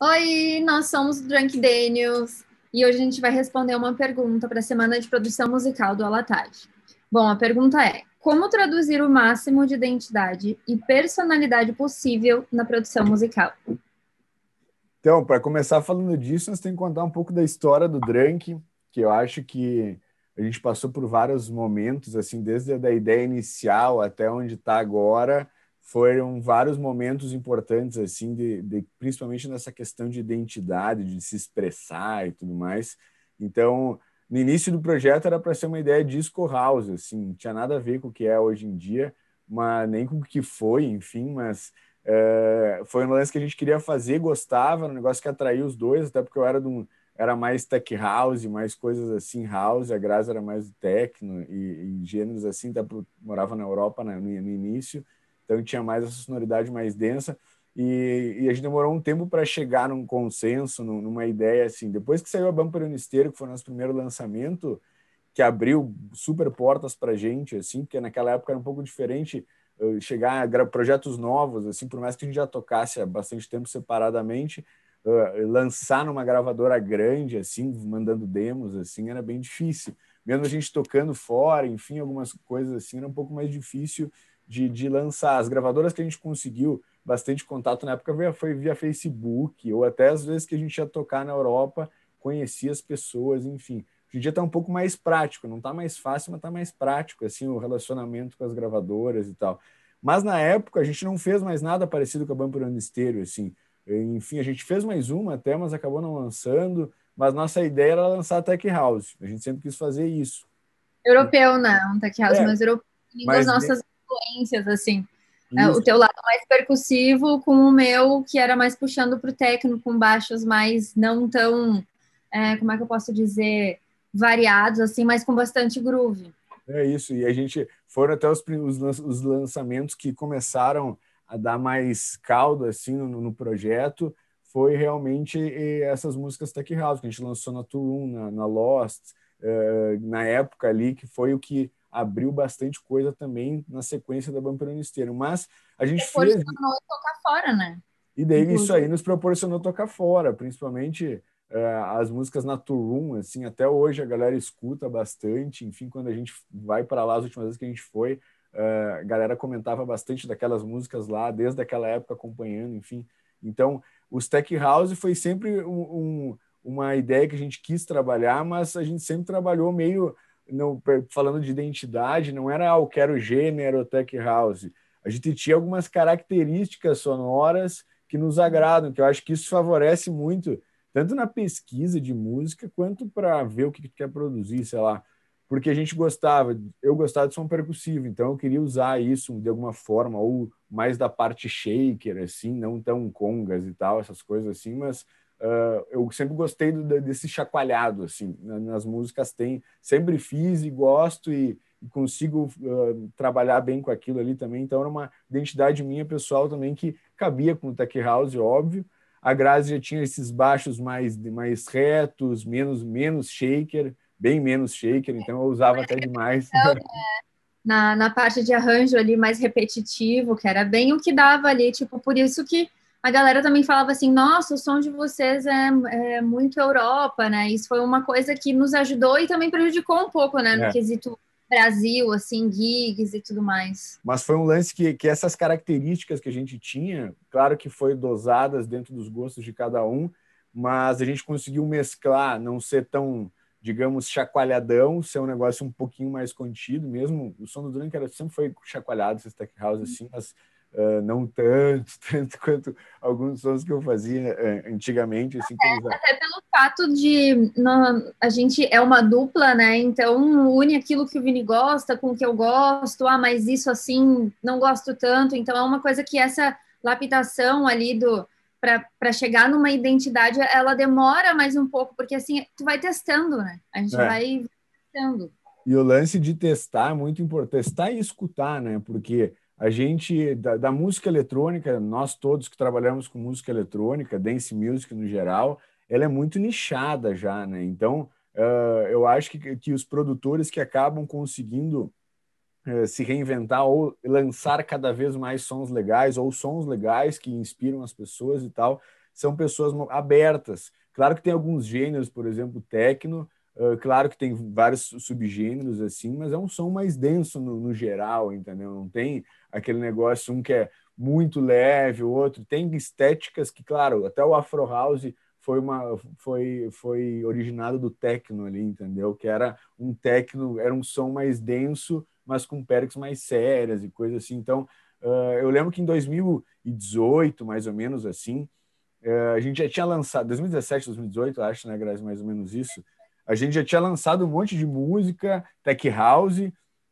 Oi, nós somos o Drunk Daniels e hoje a gente vai responder uma pergunta para a semana de produção musical do Alatage. Bom, a pergunta é: como traduzir o máximo de identidade e personalidade possível na produção musical? Então, para começar falando disso, nós temos que contar um pouco da história do Drunk, que eu acho que a gente passou por vários momentos, assim, desde a da ideia inicial até onde está agora foram vários momentos importantes assim de, de, principalmente nessa questão de identidade de se expressar e tudo mais então no início do projeto era para ser uma ideia disco house assim não tinha nada a ver com o que é hoje em dia mas nem com o que foi enfim mas uh, foi um lance que a gente queria fazer gostava um negócio que atraiu os dois até porque eu era de um, era mais tech house mais coisas assim house a Graça era mais techno e, e gêneros assim até pro, morava na Europa né, no, no início então tinha mais essa sonoridade mais densa. E, e a gente demorou um tempo para chegar num consenso, numa ideia assim. Depois que saiu a Bumper Unisteiro, que foi o nosso primeiro lançamento, que abriu super portas para a gente, assim, porque naquela época era um pouco diferente eh, chegar a projetos novos, assim, por mais que a gente já tocasse há bastante tempo separadamente, uh, lançar numa gravadora grande, assim, mandando demos, assim, era bem difícil. Mesmo a gente tocando fora, enfim, algumas coisas assim, era um pouco mais difícil de, de lançar. As gravadoras que a gente conseguiu bastante contato na época foi via Facebook, ou até às vezes que a gente ia tocar na Europa, conhecia as pessoas, enfim. Hoje em dia está um pouco mais prático, não está mais fácil, mas está mais prático, assim, o relacionamento com as gravadoras e tal. Mas na época a gente não fez mais nada parecido com a Bampo Esteiro, assim. Enfim, a gente fez mais uma até, mas acabou não lançando. Mas nossa ideia era lançar a Tech House. A gente sempre quis fazer isso. Europeu, não, né? Tech House, é, mas europeu. Mas nossas influências, assim. É, o teu lado mais percussivo com o meu, que era mais puxando para o técnico, com baixos mais não tão, é, como é que eu posso dizer, variados, assim, mas com bastante groove. É isso, e a gente foram até os, os lançamentos que começaram a dar mais caldo assim no, no projeto foi realmente essas músicas tech house que a gente lançou na Tulum, na, na Lost, uh, na época ali que foi o que abriu bastante coisa também na sequência da no Esteiro. Mas a gente fez... tocar fora, né? E daí Inclusive. isso aí nos proporcionou tocar fora, principalmente uh, as músicas na Turum, assim, até hoje a galera escuta bastante, enfim, quando a gente vai para lá, as últimas vezes que a gente foi, uh, a galera comentava bastante daquelas músicas lá, desde aquela época acompanhando, enfim. Então, os Tech House foi sempre um, um, uma ideia que a gente quis trabalhar, mas a gente sempre trabalhou meio não, falando de identidade, não era ah, eu quero gênero tech house. A gente tinha algumas características sonoras que nos uhum. agradam, que eu acho que isso favorece muito, tanto na pesquisa de música, quanto para ver o que, que tu quer produzir, sei lá. Porque a gente gostava, eu gostava de som percussivo, então eu queria usar isso de alguma forma, ou mais da parte shaker, assim, não tão congas e tal, essas coisas assim, mas Uh, eu sempre gostei do, desse chacoalhado, assim, nas músicas tem, sempre fiz e gosto e, e consigo uh, trabalhar bem com aquilo ali também, então era uma identidade minha pessoal também que cabia com o Tech House, óbvio, a Grazi já tinha esses baixos mais, mais retos, menos, menos shaker, bem menos shaker, então eu usava até demais. Então, né, na, na parte de arranjo ali mais repetitivo, que era bem o que dava ali, tipo, por isso que a galera também falava assim: nossa, o som de vocês é, é, muito Europa, né? Isso foi uma coisa que nos ajudou e também prejudicou um pouco, né? No é. quesito Brasil, assim, gigs e tudo mais. Mas foi um lance que, que essas características que a gente tinha, claro que foi dosadas dentro dos gostos de cada um, mas a gente conseguiu mesclar, não ser tão, digamos, chacoalhadão, ser um negócio um pouquinho mais contido mesmo. O som do Drunk era, sempre foi chacoalhado, esse tech house, assim, mas ah, não tanto, tanto quanto alguns sons que eu fazia uh, antigamente. Assim, até, até, pelo fato de não, a gente é uma dupla, né? Então une aquilo que o Vini gosta com o que eu gosto. Ah, mas isso assim não gosto tanto. Então é uma coisa que essa lapidação ali do para chegar numa identidade, ela demora mais um pouco, porque assim, tu vai testando, né? A gente é. vai testando. E o lance de testar é muito importante, testar e escutar, né? Porque a gente, da, da, música eletrônica, nós todos que trabalhamos com música eletrônica, dance music no geral, ela é muito nichada já, né? Então, uh, eu acho que, que os produtores que acabam conseguindo uh, se reinventar ou lançar cada vez mais sons legais ou sons legais que inspiram as pessoas e tal, são pessoas abertas. Claro que tem alguns gêneros, por exemplo, techno, Uh, claro que tem vários subgêneros assim, mas é um som mais denso no, no geral, entendeu? Não tem aquele negócio, um que é muito leve, o outro tem estéticas que, claro, até o Afro House foi uma foi foi originado do techno ali, entendeu? Que era um techno, era um som mais denso, mas com perks mais sérias e coisas assim. Então, uh, eu lembro que em 2018, mais ou menos assim, uh, a gente já tinha lançado 2017, 2018, acho, né, Grazi, mais ou menos isso. A gente já tinha lançado um monte de música, tech house,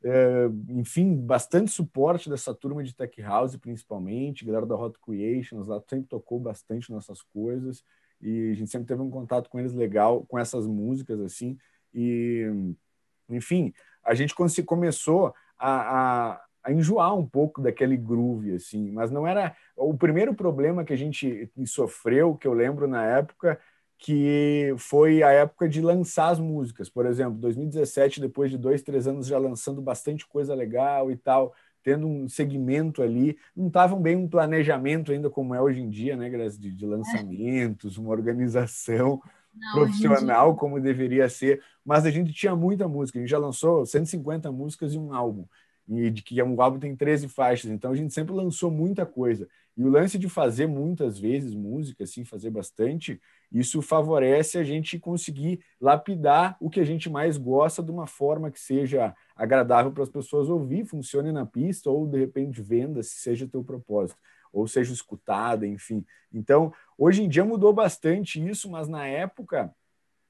é, enfim, bastante suporte dessa turma de Tech House, principalmente, galera da Hot Creations, lá sempre tocou bastante nossas coisas, e a gente sempre teve um contato com eles legal, com essas músicas, assim, e, enfim, a gente começou a, a, a enjoar um pouco daquele groove, assim, mas não era... O primeiro problema que a gente sofreu, que eu lembro na época, que foi a época de lançar as músicas. Por exemplo, 2017, depois de dois, três anos já lançando bastante coisa legal e tal, tendo um segmento ali, não estavam bem um planejamento ainda como é hoje em dia, né, Grazi, de, de lançamentos, uma organização não, profissional como deveria ser, mas a gente tinha muita música, a gente já lançou 150 músicas e um álbum, e de que um álbum tem 13 faixas, então a gente sempre lançou muita coisa. E o lance de fazer muitas vezes música, assim, fazer bastante, isso favorece a gente conseguir lapidar o que a gente mais gosta de uma forma que seja agradável para as pessoas ouvir, funcione na pista ou de repente venda, se seja teu propósito, ou seja escutada, enfim. Então, hoje em dia mudou bastante isso, mas na época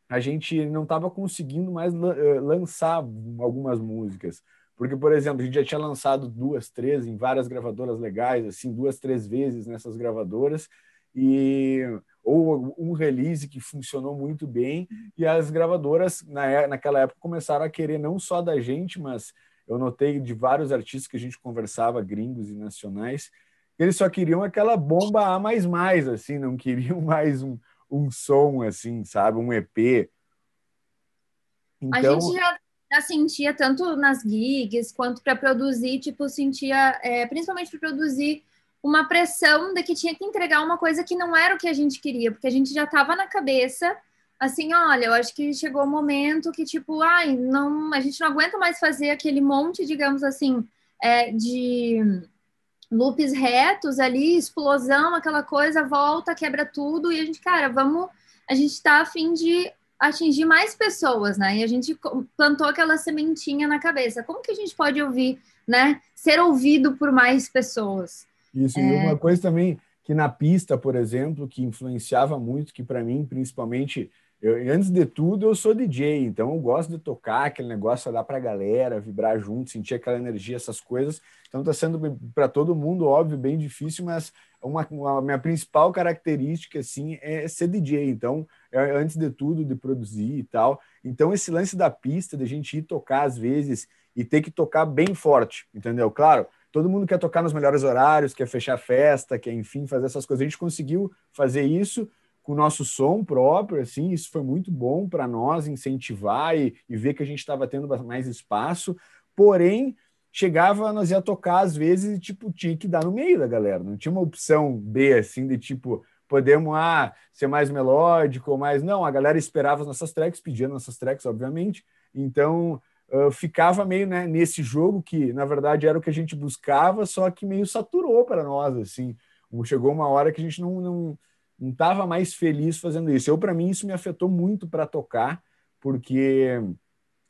a gente não estava conseguindo mais eh, lançar algumas músicas. Porque, por exemplo, a gente já tinha lançado duas, três em várias gravadoras legais, assim, duas, três vezes nessas gravadoras, e ou um release que funcionou muito bem, e as gravadoras na, é, naquela época começaram a querer não só da gente, mas eu notei de vários artistas que a gente conversava, gringos e nacionais, eles só queriam aquela bomba A mais mais, assim, não queriam mais um, um som, assim, sabe, um EP. Então... A gente então já já sentia tanto nas gigs quanto para produzir, tipo, sentia, é, principalmente para produzir, uma pressão de que tinha que entregar uma coisa que não era o que a gente queria, porque a gente já estava na cabeça, assim, olha, eu acho que chegou o um momento que, tipo, ai, não, a gente não aguenta mais fazer aquele monte, digamos assim, é, de loops retos ali, explosão, aquela coisa, volta, quebra tudo, e a gente, cara, vamos, a gente está afim de atingir mais pessoas, né? E a gente plantou aquela sementinha na cabeça. Como que a gente pode ouvir, né? Ser ouvido por mais pessoas. Isso, é... e uma coisa também que na pista, por exemplo, que influenciava muito, que para mim, principalmente, eu, antes de tudo, eu sou DJ, então eu gosto de tocar aquele negócio, dar para a galera, vibrar junto, sentir aquela energia, essas coisas. Então está sendo para todo mundo, óbvio, bem difícil, mas uma, uma minha principal característica assim é ser DJ. Então é, é, antes de tudo, de produzir e tal. Então, esse lance da pista, de gente ir tocar às vezes e ter que tocar bem forte, entendeu? Claro, todo mundo quer tocar nos melhores horários, quer fechar festa, quer, enfim, fazer essas coisas. A gente conseguiu fazer isso com o nosso som próprio, assim, isso foi muito bom para nós incentivar e, e, ver que a gente estava tendo mais espaço. Porém, chegava, nós ia tocar às vezes e, tipo, tinha que dar no meio da galera, não tinha uma opção B, assim, de tipo, podemos ah, ser mais melódico ou mais. Não, a galera esperava as nossas tracks, pedia nossas tracks, obviamente. Então, uh, ficava meio né, nesse jogo que, na verdade, era o que a gente buscava, só que meio saturou para nós, assim. Chegou uma hora que a gente não, não, não mais feliz fazendo isso. Eu, para mim, isso me afetou muito para tocar, porque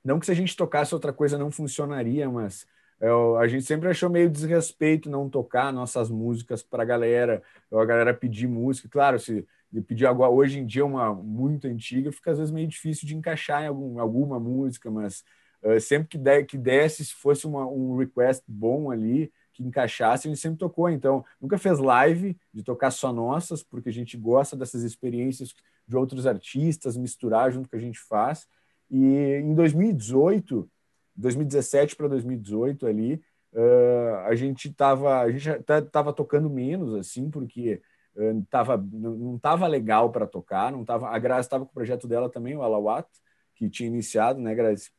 não que se a gente tocasse outra coisa não funcionaria, mas eu, é, a gente sempre achou meio desrespeito não tocar nossas músicas para a galera, ou a galera pedir música. Claro, se pedir agora, hoje em dia uma muito antiga, fica às vezes meio difícil de encaixar em algum, alguma música, mas uh, sempre que, der, que desse, se fosse uma, um request bom ali, que encaixasse, a gente sempre tocou. Então, nunca fez live de tocar só nossas, porque a gente gosta dessas experiências de outros artistas, misturar junto que a gente faz. E em 2018, 2017 para 2018 ali, uh, a gente estava a gente tava tocando menos assim, porque uh, tava, não estava legal para tocar, não tava, a Grazi estava com o projeto dela também, o Alawat, que tinha iniciado, né, Grazi?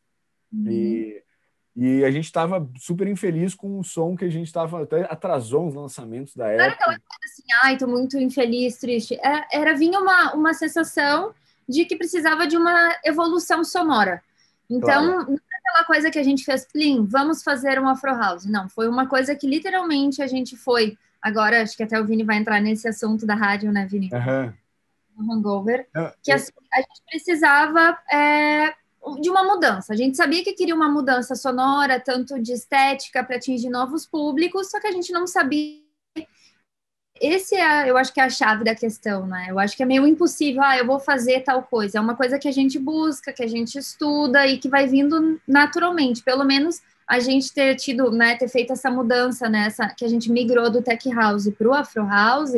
Uhum. E, e a gente estava super infeliz com o som que a gente estava. Até atrasou os lançamentos da era aquela coisa assim, ai, tô muito infeliz, triste. Era, é, era vinha uma, uma sensação de que precisava de uma evolução sonora. Então, claro aquela coisa que a gente fez, Plim, vamos fazer um Afro House. Não, foi uma coisa que literalmente a gente foi. Agora, acho que até o Vini vai entrar nesse assunto da rádio, né, Vini? Uhum. No hangover. que assim, a gente precisava é, de uma mudança. A gente sabia que queria uma mudança sonora, tanto de estética, para atingir novos públicos, só que a gente não sabia esse é, eu acho que é a chave da questão, né? Eu acho que é meio impossível, ah, eu vou fazer tal coisa. É uma coisa que a gente busca, que a gente estuda e que vai vindo naturalmente. Pelo menos a gente ter tido, né, ter feito essa mudança, né, essa, que a gente migrou do tech house para o afro house,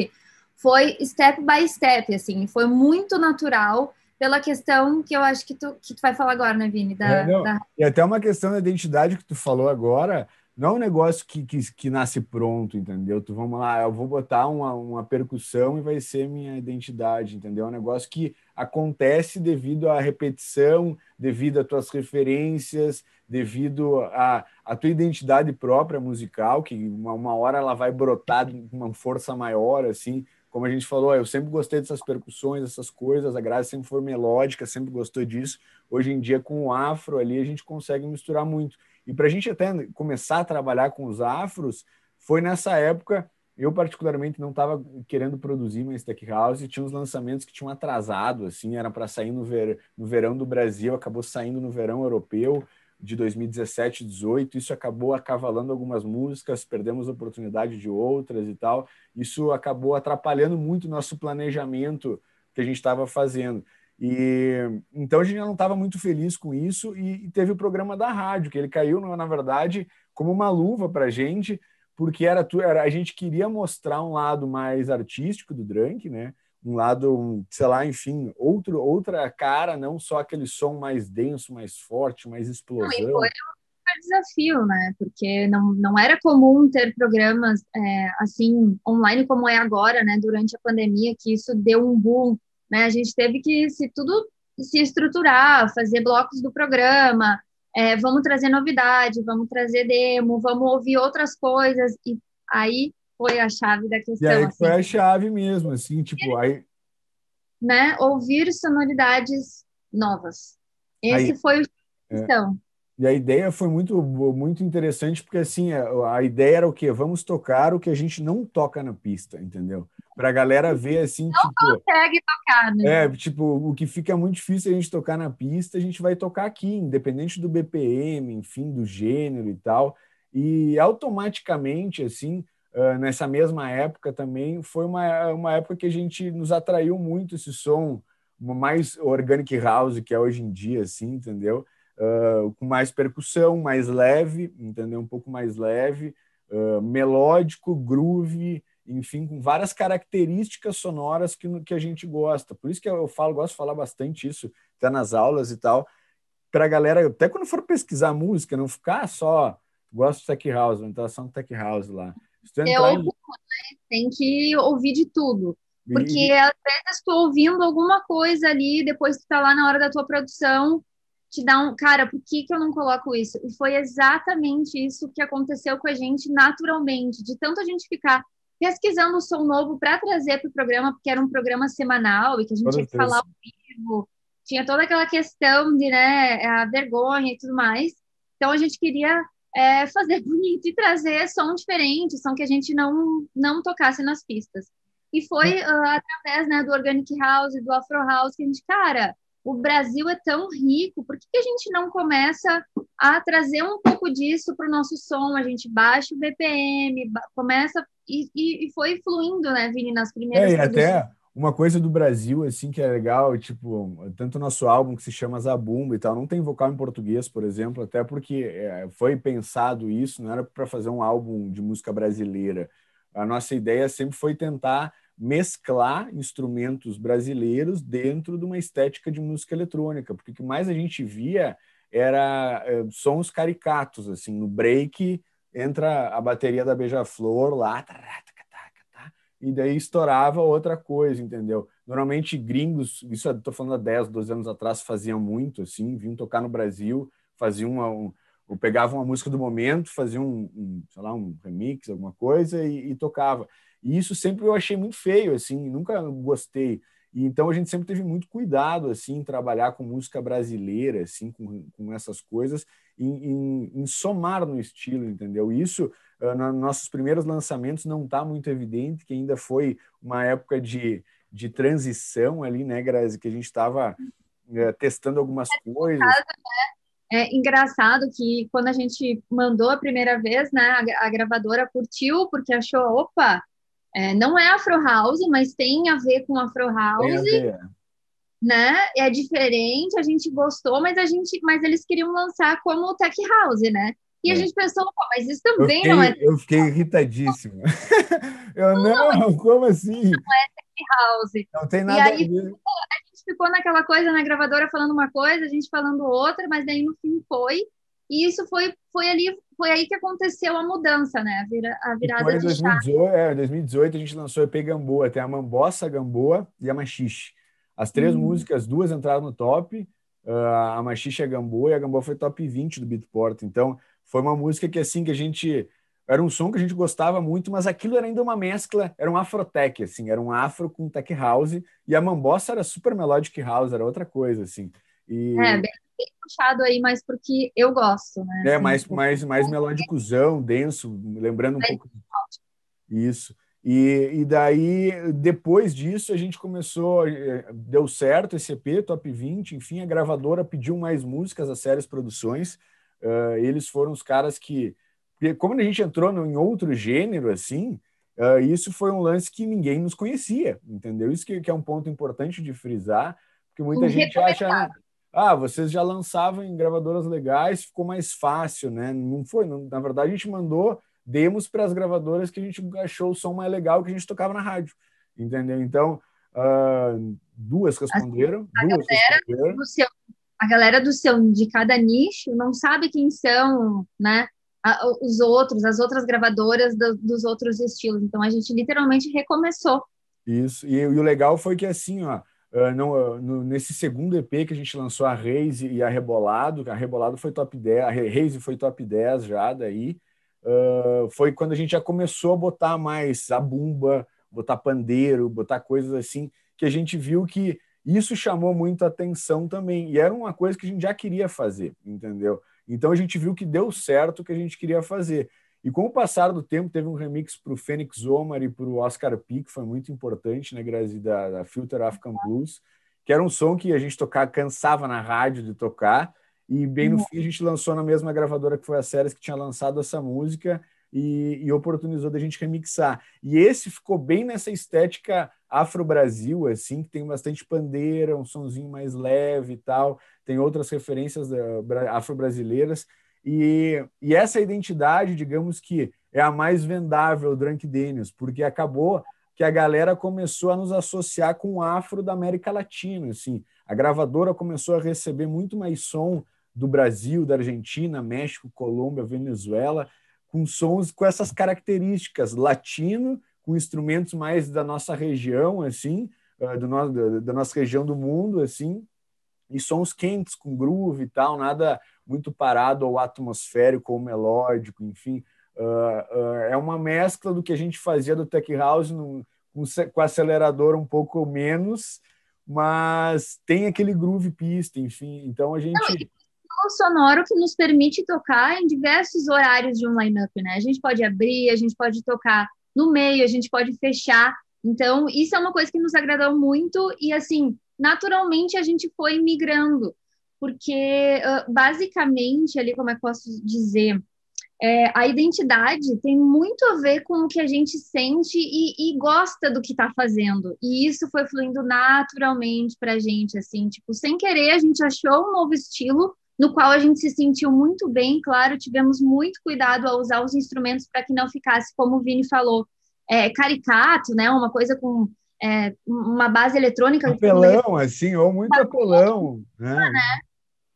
foi step by step, assim, foi muito natural pela questão que eu acho que tu, que tu vai falar agora, né, Vini? Da, é, da... E até uma questão da identidade que tu falou agora, não é um negócio que, que, que, nasce pronto, entendeu? Tu vamos lá, eu vou botar uma, uma percussão e vai ser minha identidade, entendeu? É um negócio que acontece devido à repetição, devido às tuas referências, devido à, à tua identidade própria musical, que uma, uma hora ela vai brotar com uma força maior, assim. Como a gente falou, eu sempre gostei dessas percussões, dessas coisas, a Graça sempre foi melódica, sempre gostou disso. Hoje em dia, com o afro ali, a gente consegue misturar muito. E para a gente até começar a trabalhar com os afros, foi nessa época. Eu, particularmente, não estava querendo produzir mais Tech House e tinha uns lançamentos que tinham atrasado, assim, era para sair no, ver, no verão do Brasil, acabou saindo no verão europeu de 2017, 18, isso acabou acavalando algumas músicas, perdemos a oportunidade de outras e tal. Isso acabou atrapalhando muito o nosso planejamento que a gente estava fazendo. E então a gente não estava muito feliz com isso e, e, teve o programa da rádio que ele caiu na verdade como uma luva para a gente porque era, era, a gente queria mostrar um lado mais artístico do drunk, né? Um lado, sei lá, enfim, outro outra cara, não só aquele som mais denso, mais forte, mais explosão. foi um desafio, né? Porque não, não era comum ter programas é, assim online como é agora, né? Durante a pandemia, que isso deu um boom né? A gente teve que se tudo se estruturar, fazer blocos do programa, é, vamos trazer novidade, vamos trazer demo, vamos ouvir outras coisas. E aí foi a chave da questão. E aí assim. foi a assim. chave mesmo, assim, tipo, aí... Né? Ouvir sonoridades novas. Esse aí, foi o É. Então. E a ideia foi muito, muito interessante, porque assim, a, a ideia era o quê? Vamos tocar o que a gente não toca na pista, entendeu? para a galera ver assim. Não tipo, consegue tocar, né? É, tipo, o que fica muito difícil é a gente tocar na pista, a gente vai tocar aqui, independente do BPM, enfim, do gênero e tal. E automaticamente, assim, uh, nessa mesma época também, foi uma, uma época que a gente nos atraiu muito esse som mais organic house que é hoje em dia, assim, entendeu? Uh, com mais percussão, mais leve, entendeu? Um pouco mais leve, uh, melódico, groove, enfim, com várias características sonoras que, que a gente gosta. Por isso que eu falo, gosto de falar bastante isso, até nas aulas e tal, para a galera, até quando for pesquisar música, não ficar só, gosto de tech house, orientação tech house lá. é né? tem que ouvir de tudo. Porque e... às vezes tu ouvindo alguma coisa ali, depois tu tá lá na hora da tua produção, te dá um, cara, por que, que eu não coloco isso? E foi exatamente isso que aconteceu com a gente naturalmente, de tanto a gente ficar pesquisando o som novo para trazer para o programa, porque era um programa semanal e que a gente tinha que falar ao vivo, tinha toda aquela questão de né, a vergonha e tudo mais. Então a gente queria é, fazer bonito e trazer som diferente, som que a gente não, não tocasse nas pistas. E foi uh, através né, do Organic House, do Afro House, que a gente, cara, o Brasil é tão rico, por que, que a gente não começa a trazer um pouco disso para o nosso som? A gente baixa o BPM, ba começa e, e, foi fluindo, né, Vini, nas primeiras. É, e até uma coisa do Brasil, assim, que é legal, tipo, tanto o nosso álbum que se chama Zabumba e tal, não tem vocal em português, por exemplo, até porque é, foi pensado isso, não era para fazer um álbum de música brasileira. A nossa ideia sempre foi tentar mesclar instrumentos brasileiros dentro de uma estética de música eletrônica, porque o que mais a gente via era é, sons caricatos, assim, no break entra a bateria da Beija-Flor lá, tá, tá, tá, e daí estourava outra coisa, entendeu? Normalmente gringos, isso eu tô falando há 10, 12 anos atrás, faziam muito, assim, vinham tocar no Brasil, faziam uma, um, ou pegavam uma música do momento, faziam um, um sei lá, um remix, alguma coisa e, e, tocava. E isso sempre eu achei muito feio, assim, nunca gostei. E então a gente sempre teve muito cuidado, assim, em trabalhar com música brasileira, assim, com, com essas coisas em, em, em somar no estilo, entendeu? Isso, uh, nossos primeiros lançamentos não está muito evidente, que ainda foi uma época de, de transição ali, né, Grazi, que a gente estava uh, eh, testando algumas é coisas. né? É engraçado que quando a gente mandou a primeira vez, né, a, a gravadora curtiu porque achou, opa, é, não é Afro House, mas tem a ver com Afro House. Tem a ver. É né? É diferente, a gente gostou, mas a gente, mas eles queriam lançar como Tech House, né? E é. a gente pensou, mas isso também fiquei, não é. Eu fiquei irritadíssimo. eu não, não, como assim? Não é Tech House. Não tem nada aí, a ver ficou naquela coisa na gravadora falando uma coisa, a gente falando outra, mas daí no fim foi. E isso foi, foi ali, foi aí que aconteceu a mudança, né? A, vira, a virada foi de 2018, chave. É, 2018 a gente lançou EP Gamboa, tem a Mambossa Gamboa e a Machixe. As três uhum. músicas, duas entraram no top, uh, a Machixa Gambô e a Gambô foi top 20 do Beatport. Então, foi uma música que, assim, que a gente... Era um som que a gente gostava muito, mas aquilo era ainda uma mescla, era um afrotec, assim, era um afro com tech house, e a Mambossa era super melodic house, era outra coisa, assim. E... É, bem, puxado aí, mas porque eu gosto, né? É, assim, mais, mais, mais é melódicozão, denso, lembrando um pouco... Isso. E, e daí, depois disso, a gente começou, eh, deu certo esse EP, Top 20, enfim, a gravadora pediu mais músicas, a Séries Produções, uh, eles foram os caras que, como a gente entrou no, em outro gênero, assim, uh, isso foi um lance que ninguém nos conhecia, entendeu? Isso que, que é um ponto importante de frisar, porque muita um gente acha ah, vocês já lançavam em gravadoras legais, ficou mais fácil, né? Não foi, não, na verdade a gente mandou demos para as gravadoras que a gente achou o som mais legal que a gente tocava na rádio, entendeu? Então, uh, duas responderam. Assim, a duas galera, responderam. Do seu, a galera do seu, de cada nicho não sabe quem são, né? os outros, as outras gravadoras do, dos outros estilos. Então a gente literalmente recomeçou. Isso. E, e o legal foi que assim, ó, uh, não, ah, no, nesse segundo EP que a gente lançou a Raze e a Rebolado, a Rebolado foi top 10, a Raze foi top 10 já daí uh, foi quando a gente já começou a botar mais a bumba, botar pandeiro, botar coisas assim, que a gente viu que isso chamou muito atenção também. E era uma coisa que a gente já queria fazer, entendeu? Então a gente viu que deu certo o que a gente queria fazer. E com o passar do tempo, teve um remix para o Fênix Omar e para o Oscar Peak, que foi muito importante, né, Grazi, da, da Filter African Blues, que era um som que a gente tocar, cansava na rádio de tocar, e bem no uhum. fim a gente lançou na mesma gravadora que foi a Séries que tinha lançado essa música e, e oportunizou da gente remixar. E esse ficou bem nessa estética afro-brasil, assim, que tem bastante pandeira, um sonzinho mais leve e tal. Tem outras referências afro-brasileiras. E, e essa identidade, digamos que é a mais vendável, Drunk Daniels, porque acabou que a galera começou a nos associar com o afro da América Latina, assim. A gravadora começou a receber muito mais som do Brasil, da Argentina, México, Colômbia, Venezuela, com sons com essas características latino, com instrumentos mais da nossa região, assim, eh, do no, da nossa região do mundo, assim, e sons quentes com groove e tal, nada muito parado ou atmosférico ou melódico, enfim. Uh, uh, é uma mescla do que a gente fazia do Tech House no, com, com acelerador um pouco menos, mas tem aquele groove pista, enfim. Então a gente estímulo sonoro que nos permite tocar em diversos horários de um line-up, né? A gente pode abrir, a gente pode tocar no meio, a gente pode fechar. Então, isso é uma coisa que nos agradou muito e, assim, naturalmente a gente foi migrando, porque, basicamente, ali, como é que posso dizer, é, a identidade tem muito a ver com o que a gente sente e, e gosta do que está fazendo. E isso foi fluindo naturalmente para a gente, assim, tipo, sem querer, a gente achou um novo estilo no qual a gente se sentiu muito bem, claro, tivemos muito cuidado ao usar os instrumentos para que não ficasse, como o Vini falou, é, caricato, né? Uma coisa com é, uma base eletrônica. Apelão, assim, ou muito apelão. Né? Ah, né?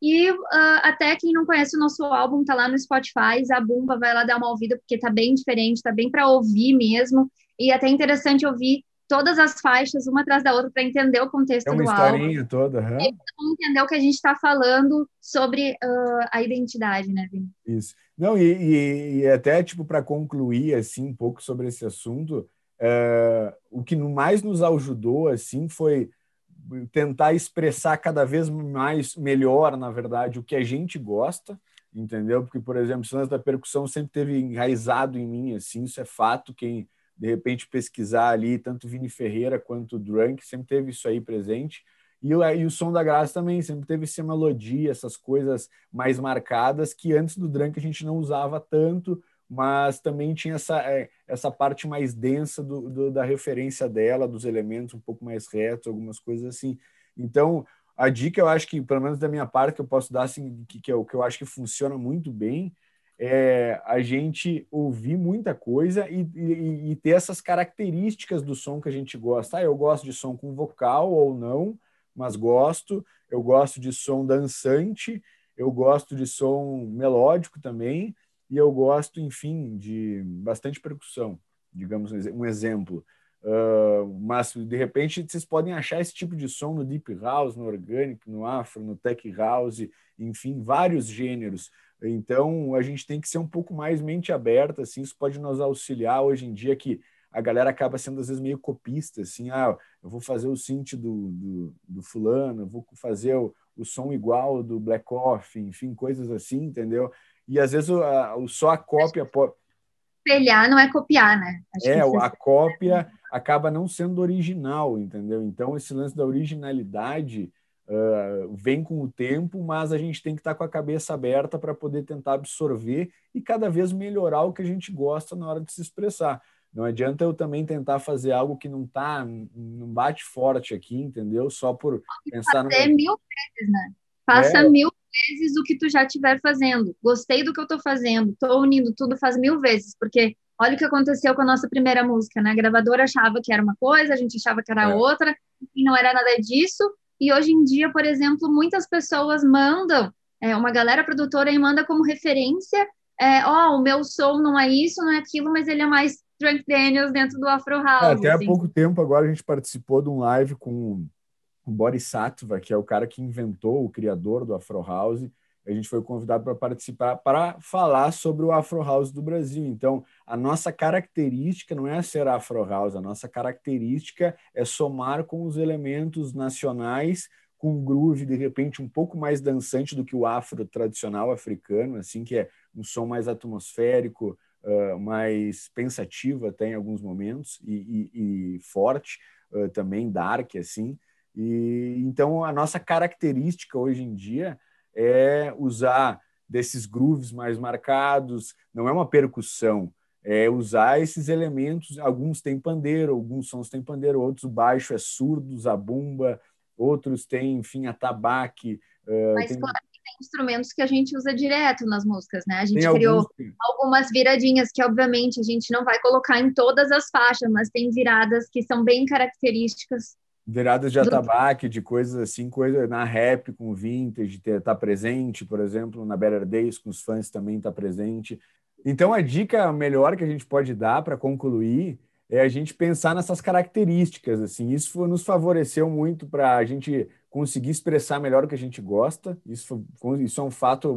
E uh, até quem não conhece o nosso álbum, tá lá no Spotify, a Bumba vai lá dar uma ouvida, porque tá bem diferente, tá bem para ouvir mesmo. E é até interessante ouvir todas as faixas uma atrás da outra para entender o contexto é uma do historinha toda, uhum. e entender o que a gente está falando sobre uh, a identidade, né, Vini? Isso. Não e, e, e até tipo para concluir assim um pouco sobre esse assunto, ah, o que mais nos ajudou assim foi tentar expressar cada vez mais melhor, na verdade, o que a gente gosta, entendeu? Porque, por exemplo, o da percussão sempre teve enraizado em mim, assim, isso é fato. Quem de repente pesquisar ali, tanto Vini Ferreira quanto Drunk, sempre teve isso aí presente. E o, e o Som da Graça também, sempre teve essa melodia, essas coisas mais marcadas, que antes do Drunk a gente não usava tanto, mas também tinha essa, é, essa parte mais densa do, do, da referência dela, dos elementos um pouco mais retos, algumas coisas assim. Então, a dica eu acho que, pelo menos da minha parte, que eu posso dar, assim, que, que, é o que eu acho que funciona muito bem, é, a gente ouvir muita coisa e, e, e, ter essas características do som que a gente gosta. Ah, eu gosto de som com vocal ou não, mas gosto. Eu gosto de som dançante, eu gosto de som melódico também, e eu gosto, enfim, de bastante percussão, digamos um exemplo. Uh, mas de repente vocês podem achar esse tipo de som no deep house, no organic, no afro, no tech house, enfim, vários gêneros então, a gente tem que ser um pouco mais mente aberta, assim, isso pode nos auxiliar hoje em dia que a galera acaba sendo, às vezes, meio copista, assim, ah, eu vou fazer o synth do, do, do fulano, vou fazer o, o, som igual do Black Off, enfim, coisas assim, entendeu? E, às vezes, o, a, o só a cópia... Espelhar não é copiar, né? Acho é, a é cópia acaba não sendo original, entendeu? Então, esse lance da originalidade vem com o tempo, mas a gente tem que estar tá com a cabeça aberta para poder tentar absorver e cada vez melhorar o que a gente gosta na hora de se expressar. Não adianta eu também tentar fazer algo que não tá, não bate forte aqui, entendeu? Só por Pode pensar fazer no... mil vezes, né? Faça é. mil vezes o que tu já estiver fazendo. Gostei do que eu estou fazendo, estou unindo tudo, faz mil vezes, porque olha o que aconteceu com a nossa primeira música, né? A gravadora achava que era uma coisa, a gente achava que era é. outra, e não era nada disso, e hoje em dia, por exemplo, muitas pessoas mandam, é, uma galera produtora e manda como referência, é, ó, oh, o meu som não é isso, não é aquilo, mas ele é mais Drunk Daniels dentro do Afro é, House. até assim. há pouco tempo agora a gente participou de um live com o Boris Sattva, que é o cara que inventou, o criador do Afro House, a gente foi convidado para participar para falar sobre o Afro House do Brasil. Então, a nossa característica não é ser Afro House, a nossa característica é somar com os elementos nacionais com um groove de repente um pouco mais dançante do que o afro tradicional africano, assim que é um som mais atmosférico, uh, mais pensativo até em alguns momentos e, e, e forte uh, também dark assim. E então a nossa característica hoje em dia é usar desses grooves mais marcados, não é uma percussão, é usar esses elementos, alguns têm pandeiro, alguns sons têm pandeiro, outros o baixo é surdo, a zabumba, outros têm, enfim, atabaque. Eh, mas tem... claro que tem instrumentos que a gente usa direto nas músicas, né? A gente tem criou alguns... algumas viradinhas que, obviamente, a gente não vai colocar em todas as faixas, mas tem viradas que são bem características Viradas de atabaque, de coisas assim, coisa na rap com o vintage, tá presente, por exemplo, na Better Days com os fãs também tá presente. Então a dica melhor que a gente pode dar para concluir é a gente pensar nessas características, assim, isso nos favoreceu muito para a gente conseguir expressar melhor o que a gente gosta, isso, isso é um fato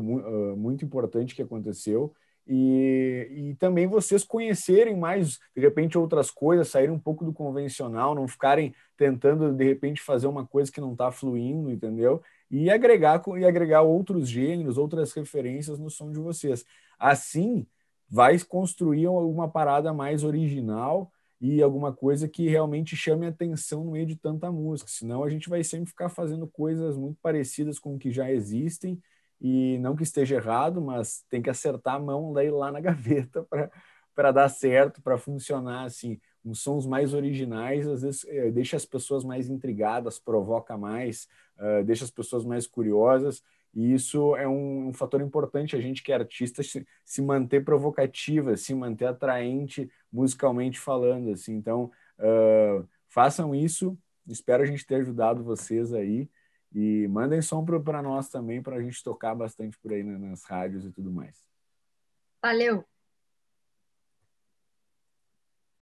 muito importante que aconteceu, e, e também vocês conhecerem mais, de repente, outras coisas, saírem um pouco do convencional, não ficarem tentando, de repente, fazer uma coisa que não está fluindo, entendeu? E agregar, e agregar outros gêneros, outras referências no som de vocês. Assim, vai construir alguma parada mais original e alguma coisa que realmente chame atenção no meio de tanta música. Senão a gente vai sempre ficar fazendo coisas muito parecidas com o que já existem e não que esteja errado, mas tem que acertar a mão daí lá na gaveta para dar certo, para funcionar assim. Os sons mais originais às vezes eh, deixa as pessoas mais intrigadas, provoca mais, uh, deixa as pessoas mais curiosas. E isso é um, um fator importante a gente que é artista se, se, manter provocativa, se manter atraente musicalmente falando assim. Então uh, façam isso. Espero a gente ter ajudado vocês aí. E mandem som para nós também, para a gente tocar bastante por aí nas rádios e tudo mais. Valeu!